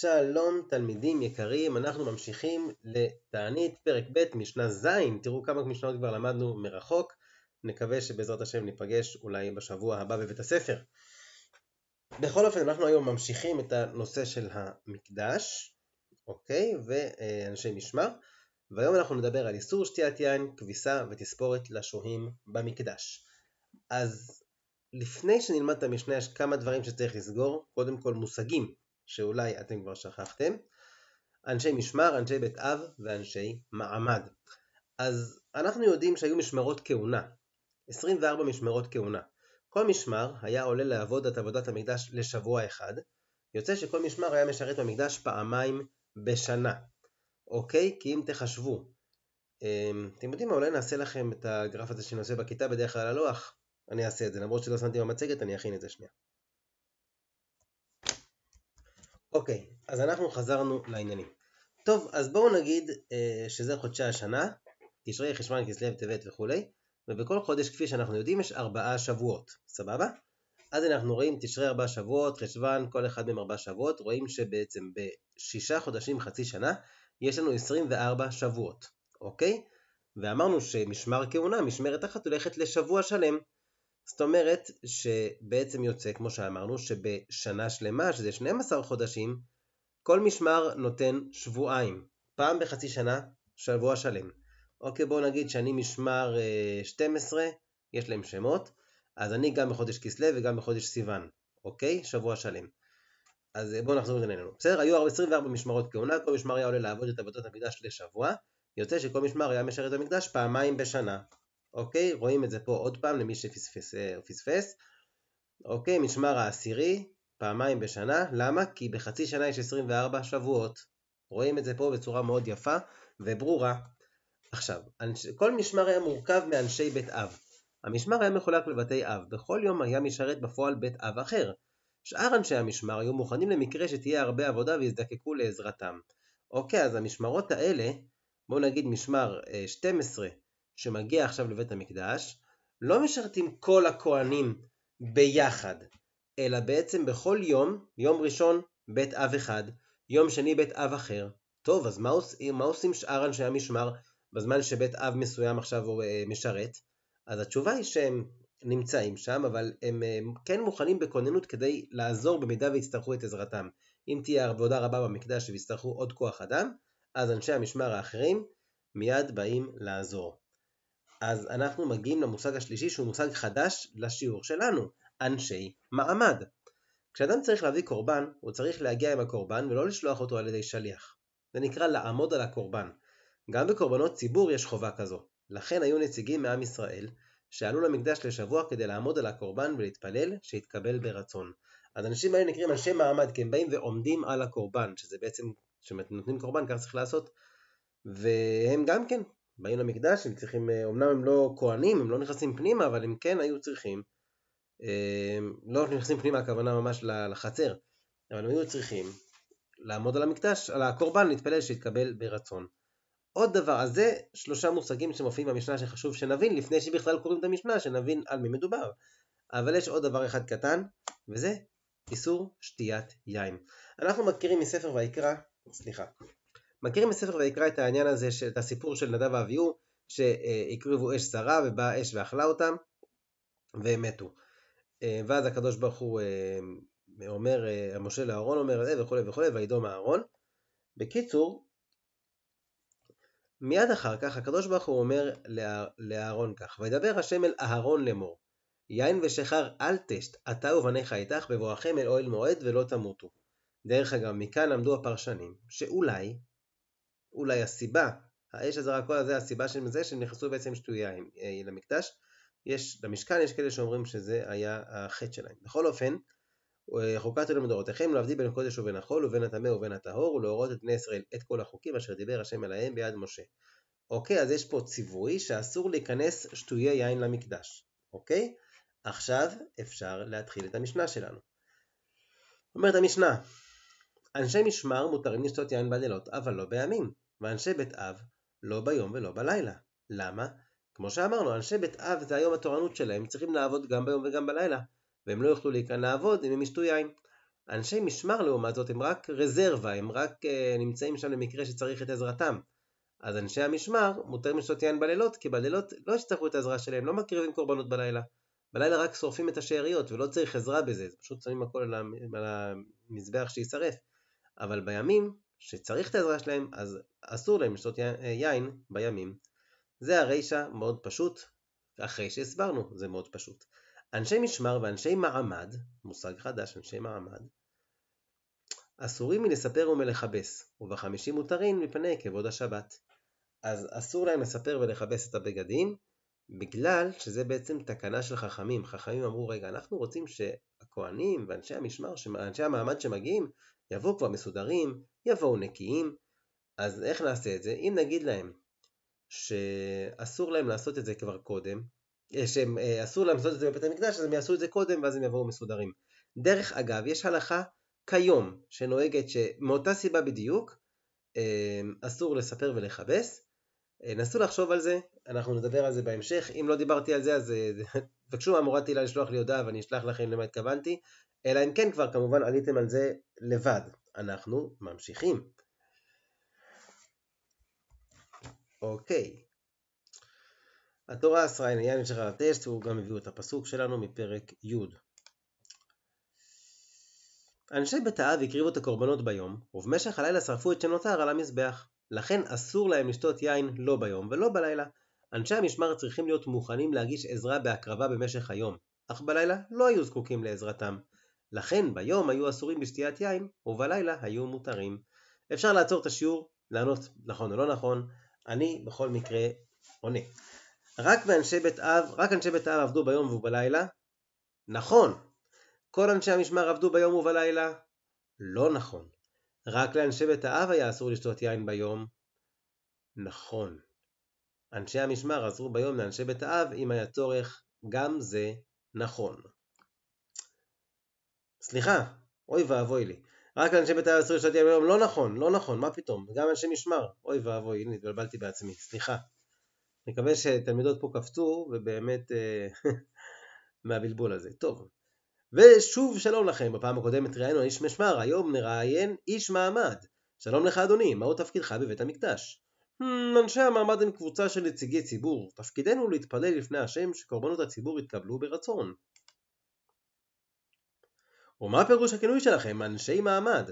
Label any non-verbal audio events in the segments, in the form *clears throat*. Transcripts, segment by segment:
שלום תלמידים יקרים, אנחנו ממשיכים לתענית פרק ב' משנה ז', תראו כמה משנות כבר למדנו מרחוק, נקווה שבעזרת השם ניפגש אולי בשבוע הבא בבית הספר. בכל אופן אנחנו היום ממשיכים את הנושא של המקדש, אוקיי, ואנשי משמר, והיום אנחנו נדבר על איסור שתיית יין, כביסה ותספורת לשוהים במקדש. אז לפני שנלמד את המשנה יש כמה דברים שצריך לסגור, קודם כל מושגים. שאולי אתם כבר שכחתם, אנשי משמר, אנשי בית אב ואנשי מעמד. אז אנחנו יודעים שהיו משמרות כהונה, 24 משמרות כהונה. כל משמר היה עולה לעבוד את עבודת המקדש לשבוע אחד, יוצא שכל משמר היה משרת במקדש פעמיים בשנה, אוקיי? כי אם תחשבו, אמ, אתם יודעים מה, אולי נעשה לכם את הגרף הזה שאני עושה בכיתה בדרך כלל על הלוח, אני אעשה את זה, למרות שלא שמתי במצגת, אני אכין את זה שנייה. אוקיי, אז אנחנו חזרנו לעניינים. טוב, אז בואו נגיד אה, שזה חודשי השנה, תשרי, חשוון, כסלו, טבת וכולי, ובכל חודש, כפי שאנחנו יודעים, יש ארבעה שבועות, סבבה? אז אנחנו רואים תשרי ארבעה שבועות, חשוון, כל אחד מהם ארבעה שבועות, רואים שבעצם בשישה חודשים, חצי שנה, יש לנו 24 שבועות, אוקיי? ואמרנו שמשמר כהונה, משמרת אחת הולכת לשבוע שלם. זאת אומרת שבעצם יוצא, כמו שאמרנו, שבשנה שלמה, שזה 12 חודשים, כל משמר נותן שבועיים. פעם בחצי שנה, שבוע שלם. אוקיי, בואו נגיד שאני משמר 12, אה, יש להם שמות, אז אני גם בחודש כסלו וגם בחודש סיוון, אוקיי? שבוע שלם. אז אה, בואו נחזור לענייננו. בסדר, היו 24 משמרות כהונה, כל משמר היה עולה לעבוד את עבודת המקדש לשבוע, יוצא שכל משמר היה משרת המקדש פעמיים בשנה, אוקיי? רואים את זה פה עוד פעם למי שפספס, אה, אוקיי? משמר העשירי, פעמיים בשנה, למה? כי בחצי שנה יש 24 שבועות. רואים את זה פה בצורה מאוד יפה וברורה. עכשיו, כל משמר היה מורכב מאנשי בית אב. המשמר היה מחולק לבתי אב, בכל יום היה משרת בפועל בית אב אחר. שאר אנשי המשמר היו מוכנים למקרה שתהיה הרבה עבודה ויזדקקו לעזרתם. אוקיי, אז המשמרות האלה, בואו נגיד משמר 12 אה, שמגיע עכשיו לבית המקדש, לא משרתים כל הכוהנים ביחד, אלא בעצם בכל יום, יום ראשון בית אב אחד, יום שני בית אב אחר. טוב, אז מה עושים, מה עושים שאר אנשי המשמר בזמן שבית אב מסוים עכשיו הוא אה, משרת? אז התשובה היא שהם נמצאים שם, אבל הם אה, כן מוכנים בכוננות כדי לעזור במידה ויצטרכו את עזרתם. אם תהיה עבודה רבה במקדש ויצטרכו עוד כוח אדם, אז אנשי המשמר האחרים מיד באים לעזור. אז אנחנו מגיעים למושג השלישי שהוא מושג חדש לשיעור שלנו, אנשי מעמד. כשאדם צריך להביא קורבן, הוא צריך להגיע עם הקורבן ולא לשלוח אותו על ידי שליח. זה נקרא לעמוד על הקורבן. גם בקורבנות ציבור יש חובה כזו. לכן היו נציגים מעם ישראל שעלו למקדש לשבוע כדי לעמוד על הקורבן ולהתפלל שיתקבל ברצון. אז אנשים האלה נקראים אנשי מעמד כי הם באים ועומדים על הקורבן, שזה בעצם, כשנותנים קורבן כך צריך לעשות, והם גם כן באים למקדש, הם צריכים, אה, אמנם הם לא כהנים, הם לא נכנסים פנימה, אבל הם כן היו צריכים, אה, לא נכנסים פנימה, הכוונה ממש לחצר, אבל הם היו צריכים לעמוד על המקדש, על הקורבן, להתפלל שיתקבל ברצון. עוד דבר, אז זה שלושה מושגים שמופיעים במשנה שחשוב שנבין, לפני שבכלל קוראים את המשנה, שנבין על מי מדובר. אבל יש עוד דבר אחד קטן, וזה איסור שתיית יין. אנחנו מכירים מספר ויקרא, סליחה, מכירים בספר ויקרא את העניין הזה, את הסיפור של נדב ואביהו, שהקריבו אש שרה ובאה אש ואכלה אותם, והם מתו. אה, ואז הקדוש ברוך הוא אה, אומר, אה, משה לאהרון אומר, וכולי וכולי, וידום אהרון. בקיצור, מיד אחר כך הקדוש ברוך הוא אומר לאהרון כך, וידבר השם אל אהרון לאמור, יין ושיכר אל תשת, אתה ובניך איתך בבואכם אל אוהל מועד ולא תמותו. דרך אגב, מכאן למדו הפרשנים, שאולי אולי הסיבה, האש הזרה כל הזה הסיבה של זה שהם נכנסו בעצם שתויה אה, למקדש. יש, למשכן יש כאלה שאומרים שזה היה החטא שלהם. בכל אופן, אה, חוקת חוקתו למדורותיכם להבדיל בין הקודש ובין החול ובין הטמא ובין הטהור ולהורות את בני ישראל את כל החוקים אשר דיבר השם אליהם ביד משה. אוקיי, אז יש פה ציווי שאסור להיכנס שטויי יין למקדש, אוקיי? עכשיו אפשר להתחיל את המשנה שלנו. אומרת המשנה, אנשי משמר מותרים לשתות יין בלילות, אבל לא בימים. ואנשי בית אב לא ביום ולא בלילה. למה? כמו שאמרנו, אנשי בית אב זה היום התורנות שלהם, הם צריכים לעבוד גם ביום וגם בלילה, והם לא יוכלו להיכנס לעבוד אם הם ישתו יין. אנשי משמר לעומת זאת הם רק רזרבה, הם רק אה, נמצאים שם למקרה שצריך את עזרתם. אז אנשי המשמר מותרים לשתות יין בלילות, כי בלילות לא יצטרכו את העזרה שלהם, לא מקריבים קורבנות בלילה. בלילה רק שורפים את השאריות ולא צריך עזרה בזה, פשוט שמים הכל על המזבח שיישרף. אבל בימים שצריך את העזרה שלהם, אז אסור להם לשתות אה, יין בימים. זה הרישא מאוד פשוט, אחרי שהסברנו, זה מאוד פשוט. אנשי משמר ואנשי מעמד, מושג חדש, אנשי מעמד, אסורים מלספר ומלכבס, ובחמישים מותרים מפני כבוד השבת. אז אסור להם לספר ולכבס את הבגדים, בגלל שזה בעצם תקנה של חכמים. חכמים אמרו, רגע, אנחנו רוצים שהכוהנים ואנשי המשמר, אנשי המעמד שמגיעים, יבואו כבר מסודרים, יבואו נקיים, אז איך נעשה את זה? אם נגיד להם שאסור להם לעשות את זה כבר קודם, אה, שאסור אה, להם לעשות את זה בבית המקדש, אז הם יעשו את זה קודם ואז הם יבואו מסודרים. דרך אגב, יש הלכה כיום שנוהגת שמאותה סיבה בדיוק אמ, אסור לספר ולכבס. אה, נסו לחשוב על זה, אנחנו נדבר על זה בהמשך. אם לא דיברתי על זה, אז תבקשו *laughs* מהמורת הילה לשלוח לי הודעה ואני אשלח לכם למה התכוונתי. אלא אם כן כבר כמובן עליתם על זה לבד. אנחנו ממשיכים. אוקיי. התורה עשרה הנה נשאר על לטסט, הוא גם הביאו את הפסוק שלנו מפרק י'. אנשי בית האב הקריבו את הקורבנות ביום, ובמשך הלילה שרפו את שנותר על המזבח. לכן אסור להם לשתות יין לא ביום ולא בלילה. אנשי המשמר צריכים להיות מוכנים להגיש עזרה בהקרבה במשך היום, אך בלילה לא היו זקוקים לעזרתם. לכן ביום היו אסורים בשתיית יין, ובלילה היו מותרים. אפשר לעצור את השיעור, לענות נכון או לא נכון, אני בכל מקרה עונה. רק באנשי בית אב, רק אנשי בית אב עבדו ביום ובלילה? נכון. כל אנשי המשמר עבדו ביום ובלילה? לא נכון. רק לאנשי בית האב היה אסור לשתות יין ביום? נכון. אנשי המשמר עזרו ביום לאנשי בית האב אם היה צורך, גם זה נכון. סליחה, אוי ואבוי לי. רק אנשי בית"ר יעשו יש היום, לא נכון, לא נכון, מה פתאום, גם אנשי משמר, אוי ואבוי, הנה התבלבלתי בעצמי, סליחה. מקווה שתלמידות פה קפצו, ובאמת אה, *laughs* מהבלבול הזה. טוב, ושוב שלום לכם, בפעם הקודמת ראיינו איש משמר, היום נראיין איש מעמד. שלום לך אדוני, מהו תפקידך בבית המקדש? אמ, אנשי המעמד הם קבוצה של נציגי ציבור, תפקידנו להתפלל לפני השם שקורבנות הציבור יתקבלו ברצון. ומה פירוש הכינוי שלכם, אנשי מעמד?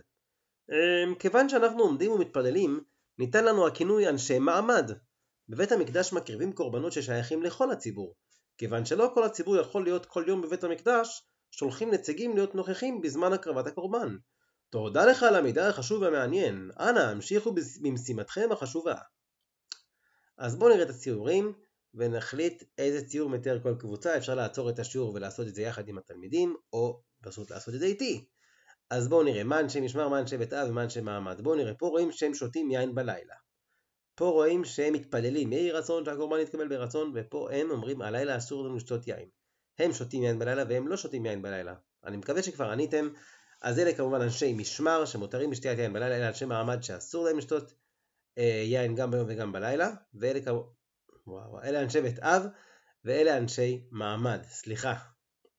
אמ, כיוון שאנחנו עומדים ומתפללים, ניתן לנו הכינוי אנשי מעמד. בבית המקדש מקריבים קורבנות ששייכים לכל הציבור. כיוון שלא כל הציבור יכול להיות כל יום בבית המקדש, שולחים נציגים להיות נוכחים בזמן הקרבת הקורבן. תודה לך על המידע החשוב והמעניין, אנא המשיכו במשימתכם החשובה. אז בואו נראה את הציורים ונחליט איזה ציור מתאר כל קבוצה, אפשר לעצור את השיעור ולעשות את זה יחד עם התלמידים או פשוט לעשות את זה איתי. אז בואו נראה, מה אנשי משמר, מה אנשי בית אב ומה אנשי מעמד. בואו נראה, פה רואים שהם שותים יין בלילה. פה רואים שהם מתפללים, יהי רצון שהקורבן יתקבל ברצון, ופה הם אומרים, הלילה אסור לנו לשתות יין. הם שותים יין בלילה והם לא שותים יין בלילה. אני מקווה שכבר עניתם. אז אלה כמובן אנשי משמר שמותרים בשתיית יין בלילה, אלה אנשי מעמד שאסור להם לשתות אה, יין גם ביום וגם בלילה, ואלה כמובן... וואו, אלה אנשי בית אב ואלה אנשי מעמד, סליחה,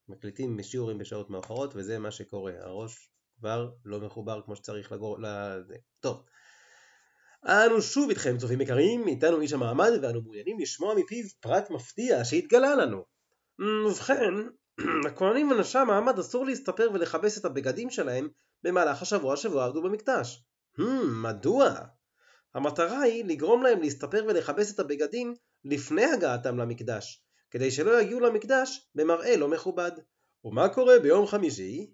מקליטים משיעורים בשעות מאוחרות, וזה מה שקורה. הראש כבר לא מחובר כמו שצריך לגור... לזה. טוב. אנו שוב איתכם, צופים יקרים, איתנו איש המעמד, ואנו מעוניינים לשמוע מפיו פרט מפתיע שהתגלה לנו. ובכן, לכהנים *clears throat* ונשי המעמד אסור להסתפר ולכבס את הבגדים שלהם במהלך השבוע שבו עבדו במקדש. Hmm, מדוע? המטרה היא לגרום להם להסתפר ולכבס את הבגדים לפני הגעתם למקדש, כדי שלא יגיעו למקדש במראה לא מכובד. ומה קורה ביום חמישי?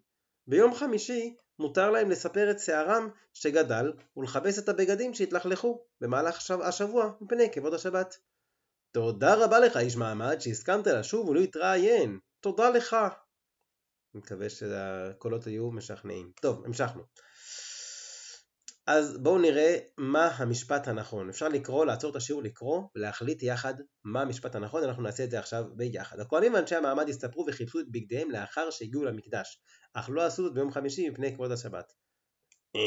ביום חמישי מותר להם לספר את שערם שגדל ולכבס את הבגדים שהתלכלכו במהלך השבוע מפני כבוד השבת. תודה רבה לך איש מעמד שהסכמת לשוב ולהתראיין. תודה לך. אני מקווה שהקולות היו משכנעים. טוב, המשכנו. אז בואו נראה מה המשפט הנכון. אפשר לקרוא, לעצור את השיעור לקרוא, ולהחליט יחד מה המשפט הנכון, אנחנו נעשה את זה עכשיו ביחד. הכהנים ואנשי המעמד הסתפרו וחיפשו את בגדיהם לאחר שהגיעו למקדש, אך לא עשו זאת ביום חמישי מפני כבוד השבת. אה,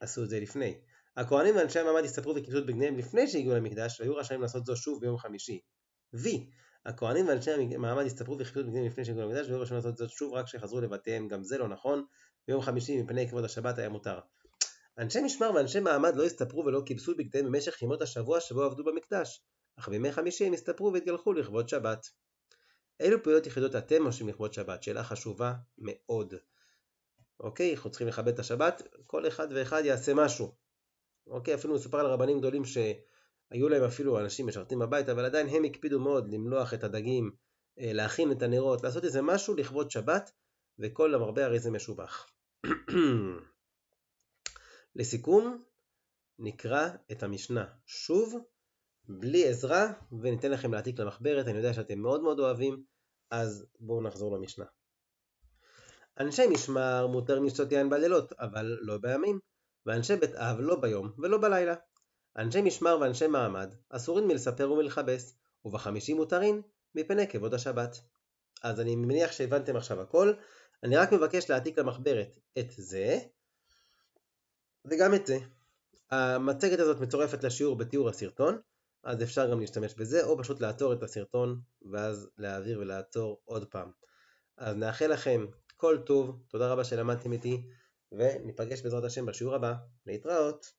עשו את זה לפני. הכהנים ואנשי המעמד הסתפרו וחיפשו את בגדיהם לפני שהגיעו למקדש, והיו רשאים לעשות זאת שוב ביום חמישי. ו. הכהנים ואנשי המעמד הסתפרו וחיפשו את בגדיהם לפני שהגיעו למקדש, והיו רשאים לעשות זאת שוב רק כשחזרו לבתיהם, גם זה לא נכון. ביום חמישי מפני כבוד השבת היה מותר. אנשי משמר ואנשי מעמד לא הסתפרו ולא כיבסו בגדיהם במשך ימות השבוע שבו עבדו במקדש, אך בימי חמישי הם הסתפרו והתגלחו לכבוד שבת. אילו פעולות יחידות אתם עושים לכבוד שבת? שאלה חשובה מאוד. אוקיי, אנחנו צריכים לכבד את השבת, כל אחד ואחד יעשה משהו. אוקיי, אפילו מסופר על רבנים גדולים שהיו להם אפילו אנשים משרתים בבית, אבל עדיין הם הקפידו מאוד למלוח את הדגים, אה, להכין את הנרות, לעשות איזה משהו לכבוד שבת, וכל המרבה הרי זה משובח. *clears throat* לסיכום, נקרא את המשנה שוב, בלי עזרה, וניתן לכם להעתיק למחברת, אני יודע שאתם מאוד מאוד אוהבים, אז בואו נחזור למשנה. אנשי משמר מותר משתות יין בלילות, אבל לא בימים, ואנשי בית אב לא ביום ולא בלילה. אנשי משמר ואנשי מעמד אסורים מלספר ומלכבס, ובחמישים מותרים מפני כבוד השבת. אז אני מניח שהבנתם עכשיו הכל, אני רק מבקש להעתיק למחברת את זה, וגם את זה. המצגת הזאת מצורפת לשיעור בתיאור הסרטון, אז אפשר גם להשתמש בזה, או פשוט לעצור את הסרטון, ואז להעביר ולעצור עוד פעם. אז נאחל לכם כל טוב, תודה רבה שלמדתם איתי, וניפגש בעזרת השם בשיעור הבא, להתראות.